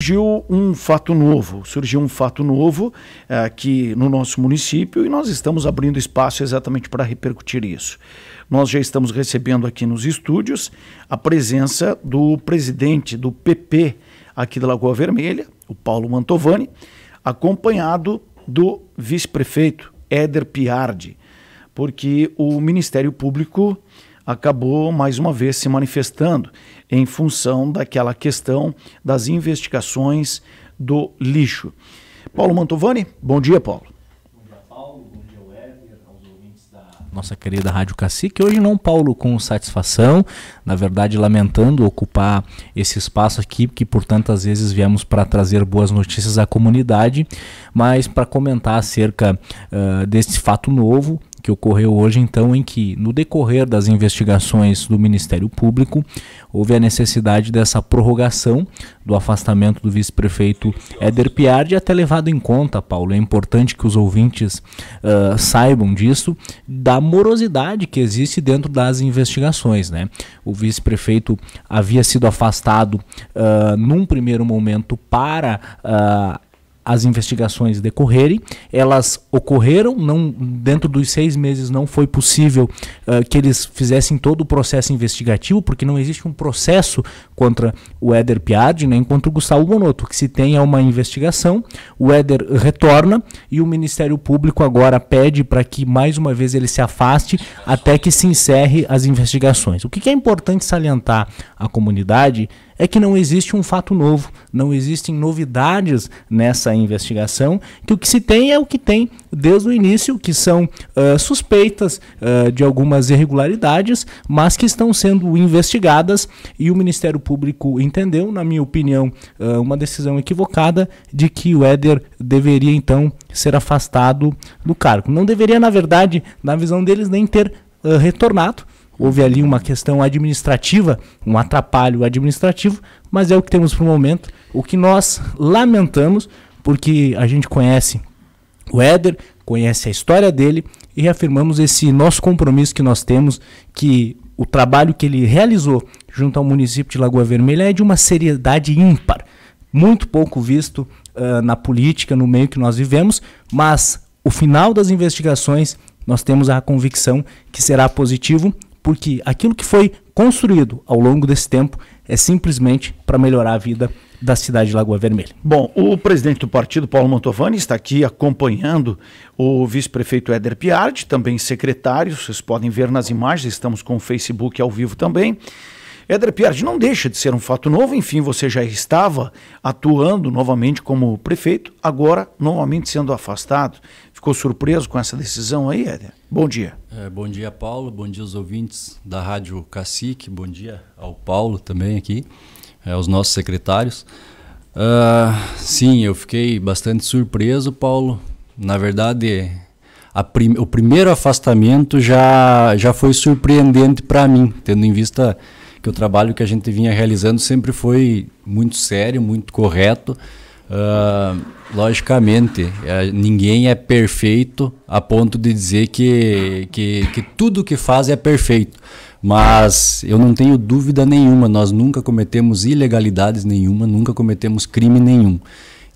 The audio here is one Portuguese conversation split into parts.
surgiu um fato novo, surgiu um fato novo eh, aqui no nosso município e nós estamos abrindo espaço exatamente para repercutir isso. Nós já estamos recebendo aqui nos estúdios a presença do presidente do PP aqui da Lagoa Vermelha, o Paulo Mantovani, acompanhado do vice-prefeito Éder Piardi, porque o Ministério Público acabou mais uma vez se manifestando em função daquela questão das investigações do lixo. Paulo Mantovani, bom dia, Paulo. Bom dia, Paulo. Bom dia, Weber, ouvintes da Nossa querida Rádio Cacique, hoje não Paulo com satisfação, na verdade lamentando ocupar esse espaço aqui, que por tantas vezes viemos para trazer boas notícias à comunidade, mas para comentar acerca uh, desse fato novo que ocorreu hoje, então, em que, no decorrer das investigações do Ministério Público, houve a necessidade dessa prorrogação do afastamento do vice-prefeito Éder Piardi, até levado em conta, Paulo, é importante que os ouvintes uh, saibam disso, da morosidade que existe dentro das investigações. Né? O vice-prefeito havia sido afastado uh, num primeiro momento para. Uh, as investigações decorrerem. Elas ocorreram, não dentro dos seis meses não foi possível uh, que eles fizessem todo o processo investigativo, porque não existe um processo contra o Éder Piard nem contra o Gustavo Bonotto. O que se tem é uma investigação, o Éder retorna e o Ministério Público agora pede para que mais uma vez ele se afaste até que se encerre as investigações. O que, que é importante salientar à comunidade é que não existe um fato novo, não existem novidades nessa investigação, que o que se tem é o que tem desde o início, que são uh, suspeitas uh, de algumas irregularidades, mas que estão sendo investigadas e o Ministério Público entendeu, na minha opinião, uh, uma decisão equivocada de que o Éder deveria então ser afastado do cargo. Não deveria, na verdade, na visão deles, nem ter retornado, Houve ali uma questão administrativa, um atrapalho administrativo, mas é o que temos para o momento. O que nós lamentamos, porque a gente conhece o Éder, conhece a história dele e reafirmamos esse nosso compromisso que nós temos, que o trabalho que ele realizou junto ao município de Lagoa Vermelha é de uma seriedade ímpar, muito pouco visto uh, na política, no meio que nós vivemos, mas o final das investigações nós temos a convicção que será positivo porque aquilo que foi construído ao longo desse tempo é simplesmente para melhorar a vida da cidade de Lagoa Vermelha. Bom, o presidente do partido, Paulo Mantovani, está aqui acompanhando o vice-prefeito Éder Piardi, também secretário, vocês podem ver nas imagens, estamos com o Facebook ao vivo também. Éder Piardi não deixa de ser um fato novo, enfim, você já estava atuando novamente como prefeito, agora novamente sendo afastado Ficou surpreso com essa decisão aí, Éder? Bom dia. É, bom dia, Paulo. Bom dia aos ouvintes da Rádio Cacique. Bom dia ao Paulo também aqui, é, aos nossos secretários. Uh, sim, eu fiquei bastante surpreso, Paulo. Na verdade, prim o primeiro afastamento já, já foi surpreendente para mim, tendo em vista que o trabalho que a gente vinha realizando sempre foi muito sério, muito correto. Uh, logicamente, é, ninguém é perfeito a ponto de dizer que, que, que tudo que faz é perfeito. Mas eu não tenho dúvida nenhuma, nós nunca cometemos ilegalidades nenhuma, nunca cometemos crime nenhum.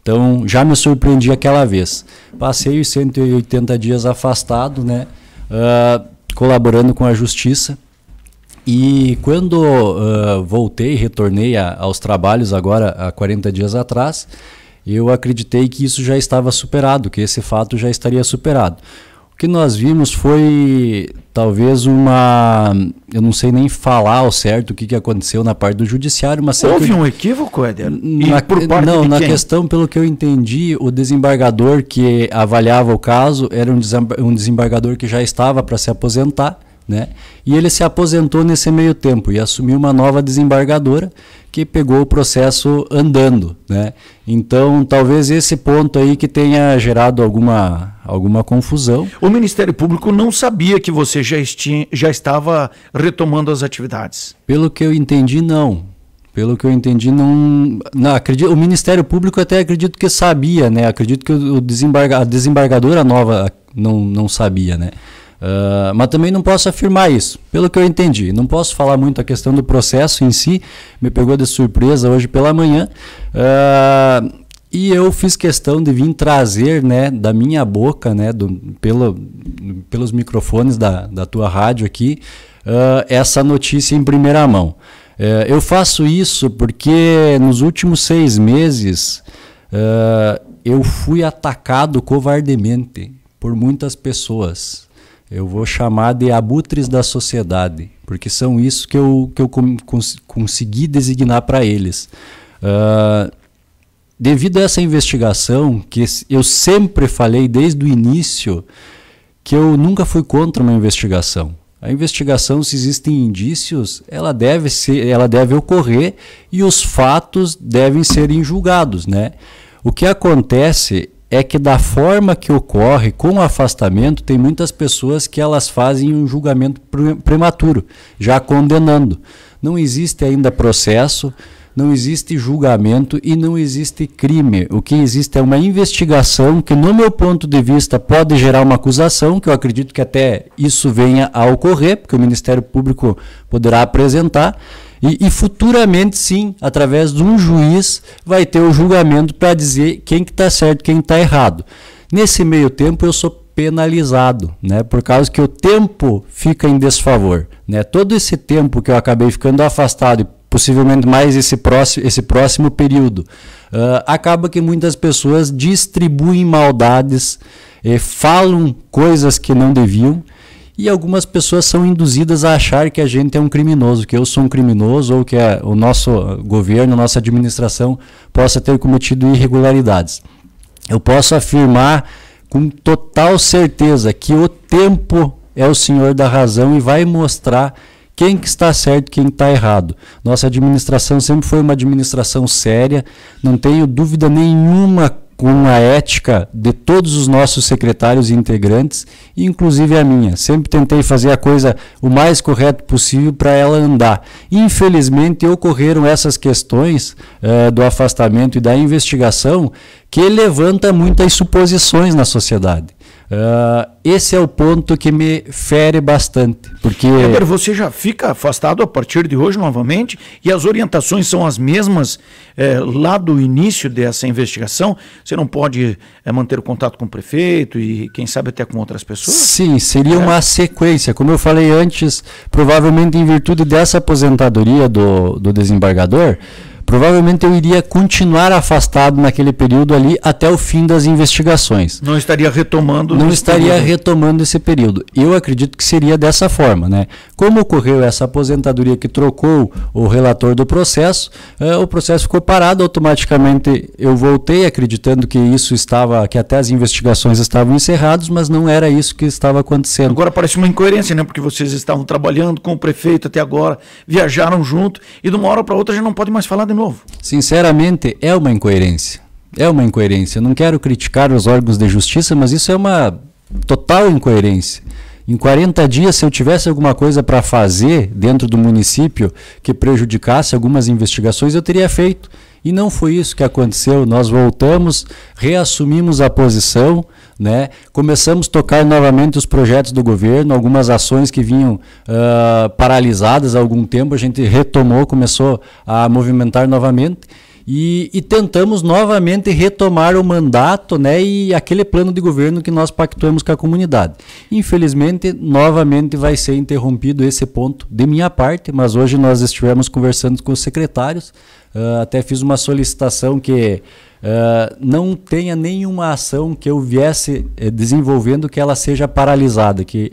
Então, já me surpreendi aquela vez. Passei os 180 dias afastado, né? Uh, colaborando com a justiça. E quando uh, voltei, retornei a, aos trabalhos agora há 40 dias atrás, eu acreditei que isso já estava superado, que esse fato já estaria superado. O que nós vimos foi talvez uma. Eu não sei nem falar ao certo o que, que aconteceu na parte do judiciário, mas. Houve que, um equívoco, Éder? Na, não, na quem? questão, pelo que eu entendi, o desembargador que avaliava o caso era um desembargador que já estava para se aposentar né? E ele se aposentou nesse meio tempo e assumiu uma nova desembargadora que pegou o processo andando, né? Então, talvez esse ponto aí que tenha gerado alguma, alguma confusão. O Ministério Público não sabia que você já, estia, já estava retomando as atividades. Pelo que eu entendi, não. Pelo que eu entendi, não, não acredito, o Ministério Público até acredito que sabia, né? Acredito que o desembarga, a desembargadora nova não, não sabia, né? Ah, mas também não posso afirmar isso, pelo que eu entendi. Não posso falar muito a questão do processo em si, me pegou de surpresa hoje pela manhã. Uh, e eu fiz questão de vir trazer, né, da minha boca, né, do, pelo, pelos microfones da, da tua rádio aqui, uh, essa notícia em primeira mão. Eh, eu faço isso porque nos últimos seis meses uh, eu fui atacado covardemente por muitas pessoas eu vou chamar de abutres da sociedade, porque são isso que eu, que eu cons consegui designar para eles. Uh, devido a essa investigação, que eu sempre falei desde o início, que eu nunca fui contra uma investigação. A investigação, se existem indícios, ela deve, ser, ela deve ocorrer e os fatos devem serem julgados. Né? O que acontece é que da forma que ocorre com o afastamento, tem muitas pessoas que elas fazem um julgamento prematuro, já condenando. Não existe ainda processo, não existe julgamento e não existe crime. O que existe é uma investigação que, no meu ponto de vista, pode gerar uma acusação, que eu acredito que até isso venha a ocorrer, porque o Ministério Público poderá apresentar e, e futuramente, sim, através de um juiz, vai ter o julgamento para dizer quem que está certo quem está errado. Nesse meio tempo, eu sou penalizado, né? Por causa que o tempo fica em desfavor, né? Todo esse tempo que eu acabei ficando afastado e possivelmente mais esse próximo, esse próximo período, uh, acaba que muitas pessoas distribuem maldades, eh, falam coisas que não deviam e algumas pessoas são induzidas a achar que a gente é um criminoso, que eu sou um criminoso ou que a, o nosso governo, nossa administração possa ter cometido irregularidades. Eu posso afirmar com total certeza que o tempo é o senhor da razão e vai mostrar quem que está certo e quem está errado. Nossa administração sempre foi uma administração séria, não tenho dúvida nenhuma com a ética de todos os nossos secretários e integrantes, inclusive a minha. Sempre tentei fazer a coisa o mais correto possível para ela andar. Infelizmente, ocorreram essas questões uh, do afastamento e da investigação que levanta muitas suposições na sociedade. Uh, esse é o ponto que me fere bastante, porque... Weber, você já fica afastado a partir de hoje novamente e as orientações são as mesmas é, lá do início dessa investigação? Você não pode é, manter o contato com o prefeito e quem sabe até com outras pessoas? Sim, seria é. uma sequência. Como eu falei antes, provavelmente em virtude dessa aposentadoria do, do desembargador provavelmente eu iria continuar afastado naquele período ali até o fim das investigações. Não estaria retomando. Não estaria período. retomando esse período. Eu acredito que seria dessa forma, né? Como ocorreu essa aposentadoria que trocou o relator do processo, eh, o processo ficou parado automaticamente. Eu voltei acreditando que isso estava, que até as investigações estavam encerradas, mas não era isso que estava acontecendo. Agora parece uma incoerência, né? Porque vocês estavam trabalhando com o prefeito até agora, viajaram junto e de uma hora para outra já não pode mais falar de novo novo. Sinceramente, é uma incoerência. É uma incoerência. Eu não quero criticar os órgãos de justiça, mas isso é uma total incoerência. Em 40 dias, se eu tivesse alguma coisa para fazer dentro do município que prejudicasse algumas investigações, eu teria feito. E não foi isso que aconteceu. Nós voltamos, reassumimos a posição, né? começamos a tocar novamente os projetos do governo, algumas ações que vinham uh, paralisadas há algum tempo, a gente retomou, começou a movimentar novamente. E, e, tentamos novamente retomar o mandato né, e aquele plano de governo que nós pactuamos com a comunidade. Infelizmente, novamente vai ser interrompido esse ponto de minha parte, mas hoje nós estivemos conversando com os secretários, uh, até fiz uma solicitação que uh, não tenha nenhuma ação que eu viesse uh, desenvolvendo que ela seja paralisada, que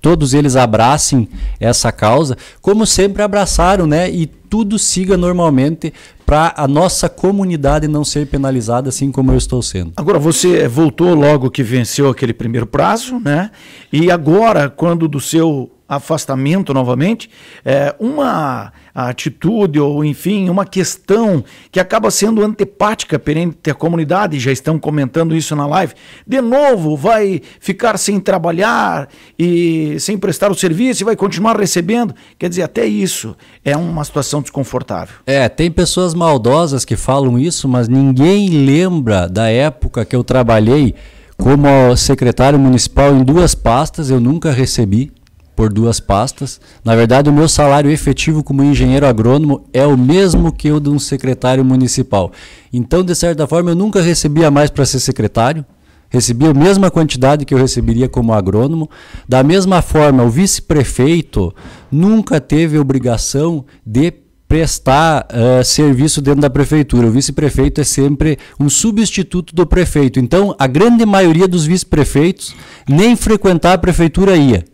todos eles abracem essa causa, como sempre abraçaram, né? E tudo siga normalmente para a nossa comunidade não ser penalizada assim como eu estou sendo. Agora você voltou logo que venceu aquele primeiro prazo, né? E agora quando do seu afastamento novamente, é, uma atitude ou, enfim, uma questão que acaba sendo antipática perante a comunidade, já estão comentando isso na live, de novo vai ficar sem trabalhar e sem prestar o serviço e vai continuar recebendo. Quer dizer, até isso é uma situação desconfortável. É, tem pessoas maldosas que falam isso, mas ninguém lembra da época que eu trabalhei como secretário municipal em duas pastas, eu nunca recebi por duas pastas. Na verdade, o meu salário efetivo como engenheiro agrônomo é o mesmo que o de um secretário municipal. Então, de certa forma, eu nunca recebia mais para ser secretário. Recebia a mesma quantidade que eu receberia como agrônomo. Da mesma forma, o vice-prefeito nunca teve obrigação de prestar uh, serviço dentro da prefeitura. O vice-prefeito é sempre um substituto do prefeito. Então, a grande maioria dos vice-prefeitos nem frequentar a prefeitura ia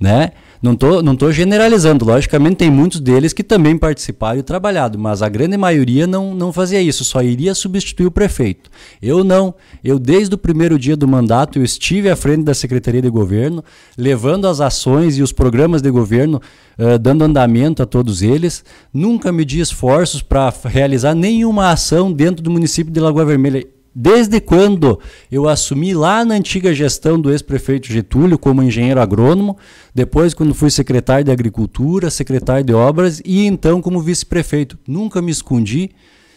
né? Não tô, não tô generalizando, logicamente tem muitos deles que também participaram e trabalhado, mas a grande maioria não, não fazia isso, só iria substituir o prefeito. Eu não, eu desde o primeiro dia do mandato eu estive à frente da Secretaria de Governo, levando as ações e os programas de governo, uh, dando andamento a todos eles, nunca medi esforços para realizar nenhuma ação dentro do município de Lagoa Vermelha Desde quando eu assumi lá na antiga gestão do ex-prefeito Getúlio como engenheiro agrônomo, depois quando fui secretário de Agricultura, secretário de Obras e então como vice-prefeito. Nunca me escondi,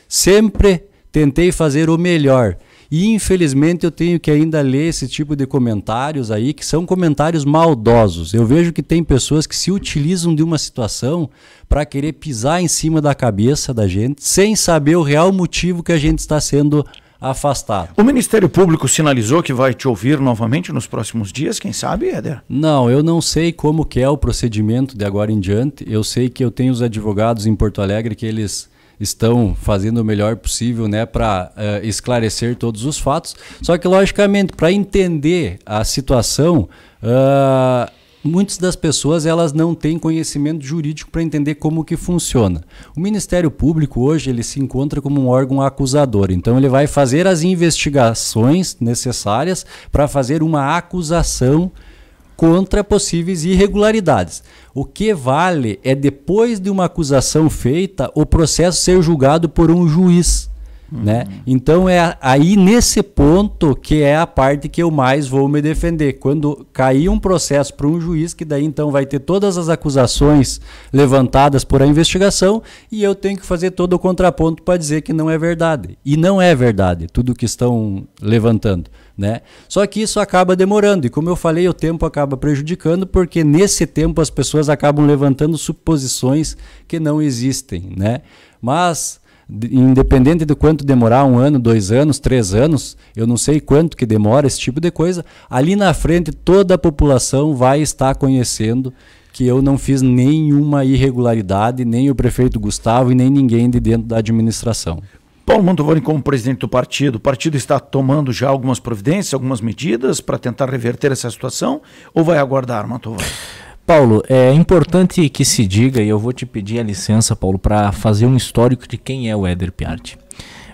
sempre tentei fazer o melhor. E infelizmente eu tenho que ainda ler esse tipo de comentários aí, que são comentários maldosos. Eu vejo que tem pessoas que se utilizam de uma situação para querer pisar em cima da cabeça da gente, sem saber o real motivo que a gente está sendo afastado. O Ministério Público sinalizou que vai te ouvir novamente nos próximos dias, quem sabe, Éder? Não, eu não sei como que é o procedimento de agora em diante. Eu sei que eu tenho os advogados em Porto Alegre que eles estão fazendo o melhor possível né, para uh, eh, esclarecer todos os fatos. Só que, logicamente, para entender a situação, uh, muitas das pessoas elas não têm conhecimento jurídico para entender como que funciona. O Ministério Público hoje ele se encontra como um órgão acusador, então ele vai fazer as investigações necessárias para fazer uma acusação contra possíveis irregularidades. O que vale é depois de uma acusação feita, o processo ser julgado por um juiz. Né? Então é aí nesse ponto que é a parte que eu mais vou me defender. Quando cair um processo para um juiz, que daí então vai ter todas as acusações levantadas por a investigação e eu tenho que fazer todo o contraponto para dizer que não é verdade. E não é verdade tudo que estão levantando. Né? Só que isso acaba demorando, e como eu falei, o tempo acaba prejudicando, porque nesse tempo as pessoas acabam levantando suposições que não existem. Né? Mas independente de quanto demorar, um ano, dois anos, três anos, eu não sei quanto que demora esse tipo de coisa, ali na frente toda a população vai estar conhecendo que eu não fiz nenhuma irregularidade, nem o prefeito Gustavo e nem ninguém de dentro da administração. Paulo Mantovani, como presidente do partido, o partido está tomando já algumas providências, algumas medidas para tentar reverter essa situação ou vai aguardar, Mantovani? Paulo, é importante que se diga, e eu vou te pedir a licença, Paulo, para fazer um histórico de quem é o Éder Piatti.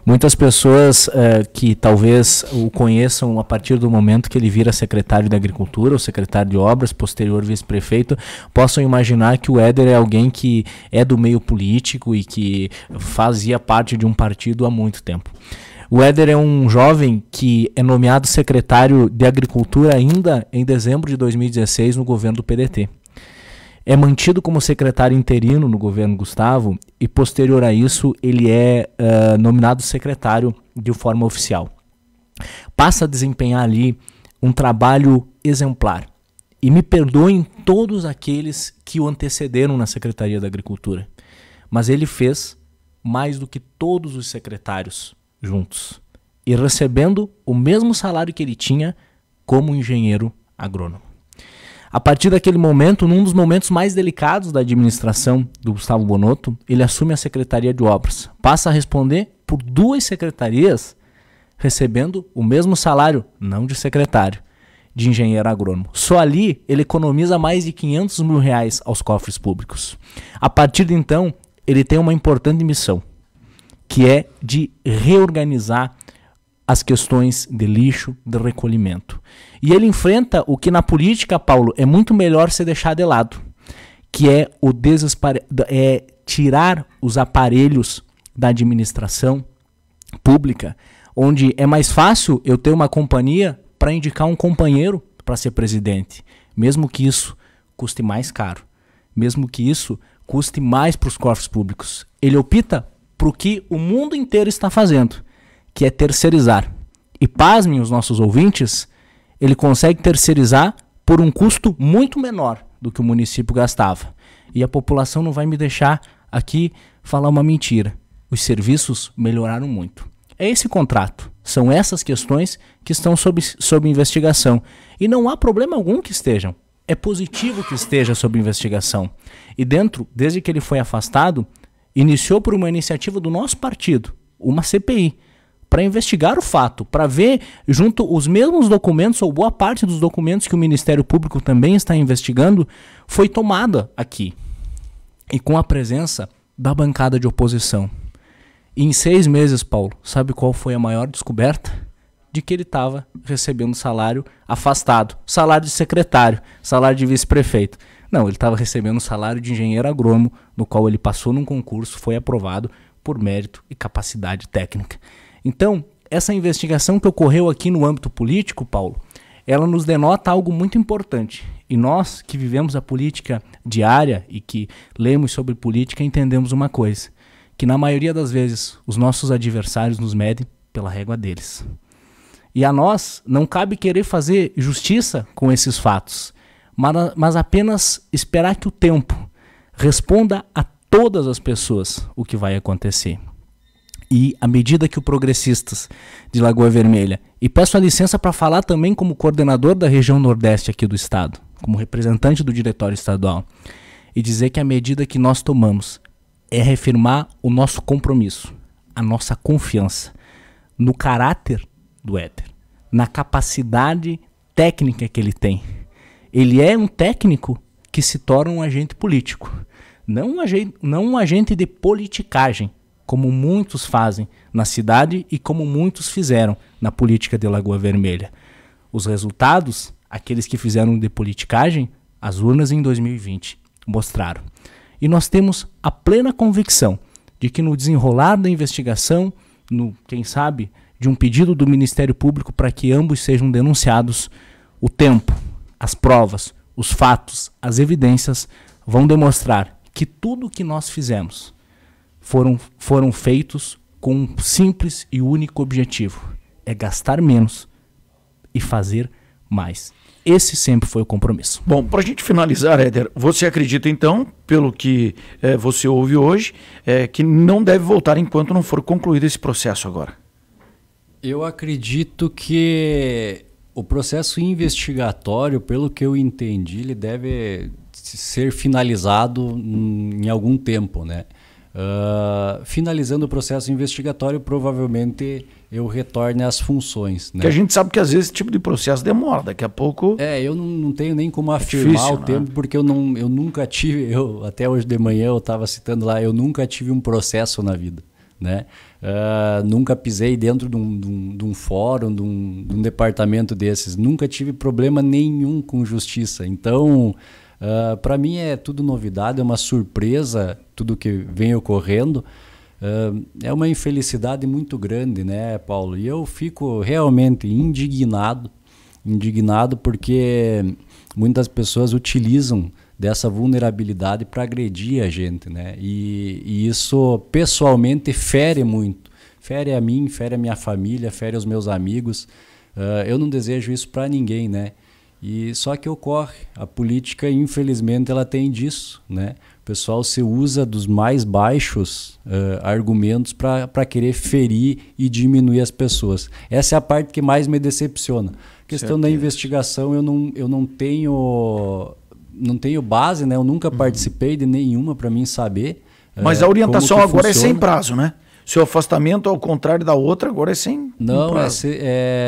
Muitas pessoas eh, que talvez o conheçam a partir do momento que ele vira secretário da Agricultura ou secretário de Obras, posterior vice-prefeito, possam imaginar que o Éder é alguém que é do meio político e que fazia parte de um partido há muito tempo. O Éder é um jovem que é nomeado secretário de Agricultura ainda em dezembro de 2016 no governo do PDT é mantido como secretário interino no governo Gustavo e, posterior a isso, ele é uh, nominado secretário de forma oficial. Passa a desempenhar ali um trabalho exemplar. E me perdoem todos aqueles que o antecederam na Secretaria da Agricultura, mas ele fez mais do que todos os secretários juntos e recebendo o mesmo salário que ele tinha como engenheiro agrônomo. A partir daquele momento, num dos momentos mais delicados da administração do Gustavo Bonotto, ele assume a Secretaria de Obras. Passa a responder por duas secretarias, recebendo o mesmo salário, não de secretário, de engenheiro agrônomo. Só ali ele economiza mais de 500 mil reais aos cofres públicos. A partir de então, ele tem uma importante missão, que é de reorganizar as questões de lixo, de recolhimento. E ele enfrenta o que na política, Paulo, é muito melhor ser deixar de lado, que é o é tirar os aparelhos da administração pública, onde é mais fácil eu ter uma companhia para indicar um companheiro para ser presidente, mesmo que isso custe mais caro, mesmo que isso custe mais para os corpos públicos. Ele opta para o que o mundo inteiro está fazendo que é terceirizar. E pasmem os nossos ouvintes, ele consegue terceirizar por um custo muito menor do que o município gastava. E a população não vai me deixar aqui falar uma mentira. Os serviços melhoraram muito. É esse contrato. São essas questões que estão sob, sob investigação. E não há problema algum que estejam. É positivo que esteja sob investigação. E dentro, desde que ele foi afastado, iniciou por uma iniciativa do nosso partido, uma CPI, para investigar o fato, para ver junto os mesmos documentos ou boa parte dos documentos que o Ministério Público também está investigando, foi tomada aqui e com a presença da bancada de oposição. E em seis meses, Paulo, sabe qual foi a maior descoberta? De que ele estava recebendo salário afastado, salário de secretário, salário de vice-prefeito. Não, ele estava recebendo salário de engenheiro agrônomo, no qual ele passou num concurso, foi aprovado por mérito e capacidade técnica. Então, essa investigação que ocorreu aqui no âmbito político, Paulo, ela nos denota algo muito importante. E nós que vivemos a política diária e que lemos sobre política entendemos uma coisa: que na maioria das vezes os nossos adversários nos medem pela régua deles. E a nós não cabe querer fazer justiça com esses fatos, mas, mas apenas esperar que o tempo responda a todas as pessoas o que vai acontecer e à medida que o Progressistas de Lagoa Vermelha. E peço a licença para falar também como coordenador da região Nordeste aqui do Estado, como representante do Diretório Estadual, e dizer que a medida que nós tomamos é reafirmar o nosso compromisso, a nossa confiança no caráter do éter, na capacidade técnica que ele tem. Ele é um técnico que se torna um agente político, não um agente, não um agente de politicagem como muitos fazem na cidade e como muitos fizeram na política de Lagoa Vermelha. Os resultados, aqueles que fizeram de politicagem, as urnas em 2020 mostraram. E nós temos a plena convicção de que no desenrolar da investigação, no quem sabe, de um pedido do Ministério Público para que ambos sejam denunciados, o tempo, as provas, os fatos, as evidências vão demonstrar que tudo o que nós fizemos, foram, foram feitos com um simples e único objetivo: é gastar menos e fazer mais. Esse sempre foi o compromisso. Bom, para a gente finalizar, Éder, você acredita então, pelo que é, você ouve hoje, é, que não deve voltar enquanto não for concluído esse processo agora? Eu acredito que o processo investigatório, pelo que eu entendi, ele deve ser finalizado em algum tempo, né? Uh, finalizando o processo investigatório, provavelmente eu retorne às funções. Né? Que a gente sabe que às vezes esse tipo de processo demora, daqui a pouco. É, eu não, não tenho nem como é afirmar é difícil, o né? tempo, porque eu, não, eu nunca tive, eu, até hoje de manhã eu estava citando lá, eu nunca tive um processo na vida. Né? Uh, nunca pisei dentro de um, de um, de um fórum, de um, de um departamento desses, nunca tive problema nenhum com justiça. Então. Uh, ah, para mim é tudo novidade, é uma surpresa tudo que vem ocorrendo. Uh, é uma infelicidade muito grande, né, Paulo? E eu fico realmente indignado, indignado porque muitas pessoas utilizam dessa vulnerabilidade para agredir a gente, né? E, e, isso pessoalmente fere muito, fere a mim, fere a minha família, fere os meus amigos. Uh, eu não desejo isso para ninguém, né? E só que ocorre, a política infelizmente ela tem disso, né? O pessoal se usa dos mais baixos uh, argumentos para querer ferir e diminuir as pessoas. Essa é a parte que mais me decepciona. A questão Certeza. da investigação eu não, eu não tenho não tenho base, né? Eu nunca uhum. participei de nenhuma para mim saber. Mas uh, a orientação agora funciona. é sem prazo, né? Seu afastamento, ao contrário da outra, agora é sem. Não, um é,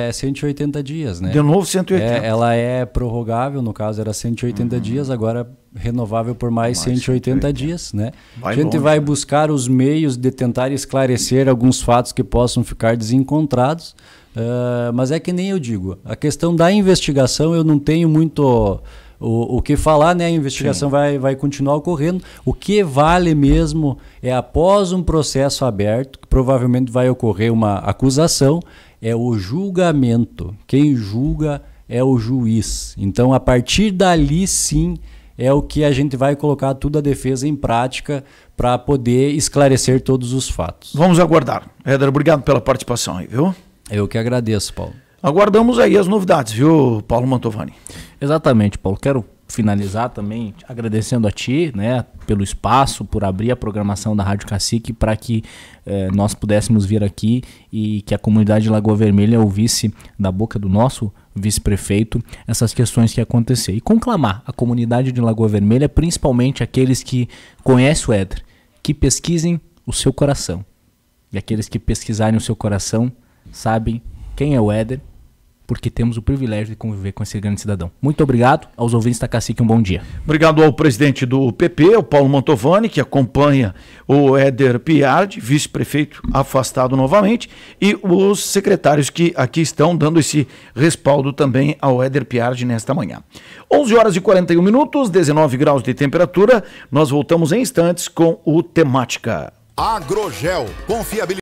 é 180 dias, né? De novo, 180. É, ela é prorrogável, no caso era 180 uhum. dias, agora renovável por mais, mais 180, 180, dias, né? Vai a gente longe, vai né? buscar os meios de tentar esclarecer alguns fatos que possam ficar desencontrados. Uh, mas é que nem eu digo, a questão da investigação eu não tenho muito o, o que falar, né? A investigação vai, vai continuar ocorrendo. O que vale mesmo é após um processo aberto, que provavelmente vai ocorrer uma acusação, é o julgamento. Quem julga é o juiz. Então, a partir dali, sim, é o que a gente vai colocar toda a defesa em prática para poder esclarecer todos os fatos. Vamos aguardar. Éder, obrigado pela participação aí, viu? Eu que agradeço, Paulo. Aguardamos aí as novidades, viu, Paulo Mantovani? Exatamente, Paulo. Quero finalizar também agradecendo a ti, né, pelo espaço, por abrir a programação da Rádio Cacique para que eh, nós pudéssemos vir aqui e que a comunidade Lagoa Vermelha ouvisse da boca do nosso vice-prefeito essas questões que aconteceram. E conclamar a comunidade de Lagoa Vermelha, principalmente aqueles que conhecem o Éder, que pesquisem o seu coração. E aqueles que pesquisarem o seu coração sabem quem é o Éder porque temos o privilégio de conviver com esse grande cidadão. Muito obrigado aos ouvintes da Cacique, um bom dia. Obrigado ao presidente do PP, o Paulo Mantovani, que acompanha o Éder Piard, vice-prefeito afastado novamente, e os secretários que aqui estão dando esse respaldo também ao Éder Piard nesta manhã. 11 horas e 41 minutos, 19 graus de temperatura. Nós voltamos em instantes com o Temática. Agrogel, confiabilidade